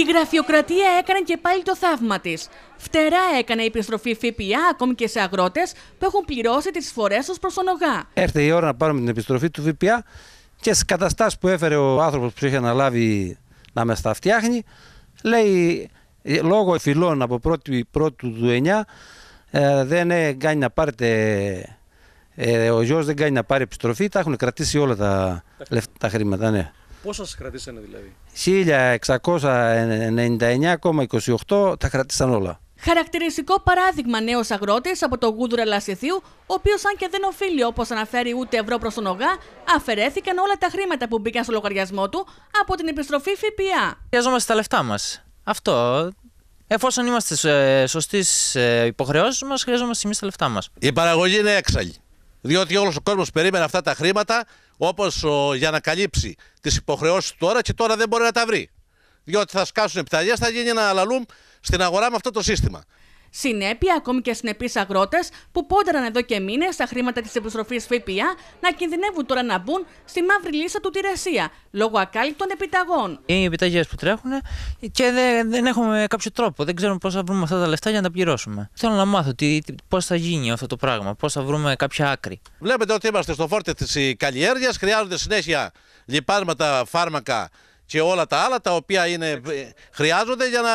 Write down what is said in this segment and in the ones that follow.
Η γραφειοκρατία έκανε και πάλι το θαύμα της. Φτερά έκανε η επιστροφή ΦΠΑ ακόμη και σε αγρότες που έχουν πληρώσει τις φορές τους προς τον ΟΓΑ. Έρθε η ώρα να πάρουμε την επιστροφή του ΦΠΑ και στις καταστάσεις που έφερε ο άνθρωπος που είχε αναλάβει να μες τα φτιάχνει, λέει λόγω εφηλών από 1η πρώτου του 9 ε, δεν ε, κάνει να πάρετε. Ε, ο γιος δεν κάνει να πάρει επιστροφή, τα έχουν κρατήσει όλα τα, τα χρήματα. Ναι. Πόσα σας κρατήσανε δηλαδή. 1699,28 τα κρατήσαν όλα. Χαρακτηριστικό παράδειγμα νέος αγρότης από το Γούδουρα Λασιθίου, ο οποίος, αν και δεν οφείλει όπως αναφέρει ούτε ευρώ προς τον ΟΓΑ, αφαιρέθηκαν όλα τα χρήματα που μπήκαν στο λογαριασμό του από την επιστροφή ΦΠΑ. Χρειαζόμαστε τα λεφτά μας. Αυτό. Εφόσον είμαστε ε, σωστοί ε, υποχρεώσεις μας, χρειαζόμαστε εμείς τα λεφτά μας. Η παραγωγή είναι έξαλλη διότι όλος ο κόσμος περίμενε αυτά τα χρήματα όπως για να καλύψει τις υποχρεώσεις τώρα και τώρα δεν μπορεί να τα βρει. Διότι θα σκάσουν επιταγές, θα γίνει ένα αλαλούμ στην αγορά με αυτό το σύστημα. Συνέπεια, ακόμη και συνεπείς αγρότες που πόντεραν εδώ και μήνες τα χρήματα της επιστροφής ΦΠΑ να κινδυνεύουν τώρα να μπουν στη μαύρη λίστα του Τηρεσία λόγω ακάλυπτων επιταγών. Είναι οι επιταγές που τρέχουν και δεν, έχουμε κάποιο τρόπο. Δεν ξέρουμε πώς θα βρούμε αυτά τα λεφτά για να τα πληρώσουμε. Θέλω να μάθω πώς θα γίνει αυτό το πράγμα, πώς θα βρούμε κάποια άκρη. Βλέπετε ότι είμαστε στο φόρτι της ε, καλλιέργειας. Χρειάζονται συνέχεια λιπάσματα φάρμακα και όλα τα άλλα τα οποία είναι, ε, χρειάζονται για να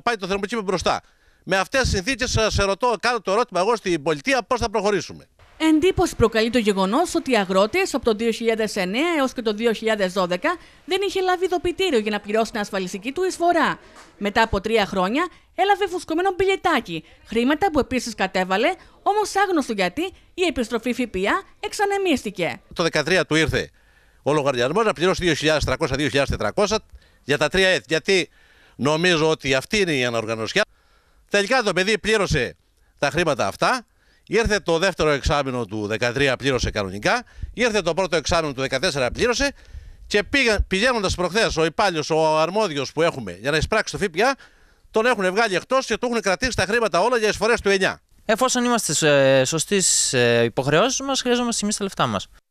πάει το θερμοκήπιο μπροστά. Με αυτές τις συνθήκες, σας ρωτώ, κάνω το ερώτημα εγώ στην πολιτεία πώς θα προχωρήσουμε. Εντύπωση προκαλεί το γεγονός ότι οι αγρότες από το 2009 έως και το 2012 δεν είχε λάβει ειδοποιητήριο για να πληρώσει την ασφαλιστική του εισφορά. Μετά από τρία χρόνια έλαβε φουσκωμένο μπιλετάκι, χρήματα που επίσης κατέβαλε, όμως άγνωστο γιατί η επιστροφή ΦΠΑ εξανεμίστηκε. Το 2013 του ήρθε ο λογαριασμός να πληρώσει 2.300-2.400 για τα τρία έτη. Γιατί νομίζω ότι αυτή είναι η αναοργανωσιά. Τελικά το παιδί πλήρωσε τα χρήματα αυτά. Ήρθε το δεύτερο εξάμεινο του 13 πλήρωσε κανονικά. Ήρθε το πρώτο εξάμεινο του 14 πλήρωσε. Και πηγαίνοντας προχθές, ο υπάλληλος, ο αρμόδιος που έχουμε για να εισπράξει το ΦΠΑ, τον έχουν βγάλει εκτός και του έχουν κρατήσει τα χρήματα όλα για εισφορές του 9. Εφόσον είμαστε ε, σωστοί ε, υποχρεώσεις μας, χρειαζόμαστε εμείς τα λεφτά μας.